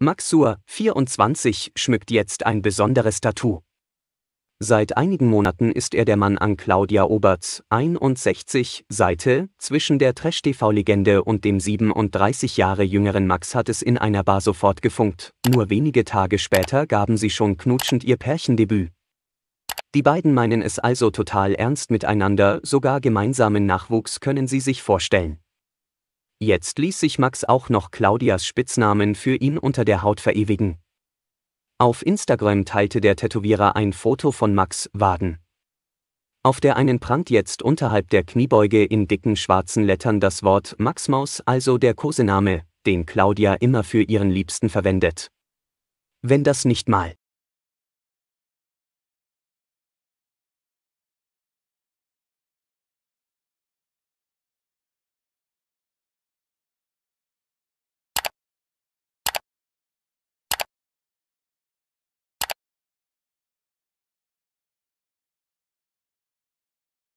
Maxur, 24, schmückt jetzt ein besonderes Tattoo. Seit einigen Monaten ist er der Mann an Claudia Oberts, 61, Seite, zwischen der Trash-TV-Legende und dem 37 Jahre jüngeren Max hat es in einer Bar sofort gefunkt. Nur wenige Tage später gaben sie schon knutschend ihr Pärchendebüt. Die beiden meinen es also total ernst miteinander, sogar gemeinsamen Nachwuchs können sie sich vorstellen. Jetzt ließ sich Max auch noch Claudias Spitznamen für ihn unter der Haut verewigen. Auf Instagram teilte der Tätowierer ein Foto von Max Waden. Auf der einen prangt jetzt unterhalb der Kniebeuge in dicken schwarzen Lettern das Wort Max Maus, also der Kosename, den Claudia immer für ihren Liebsten verwendet. Wenn das nicht mal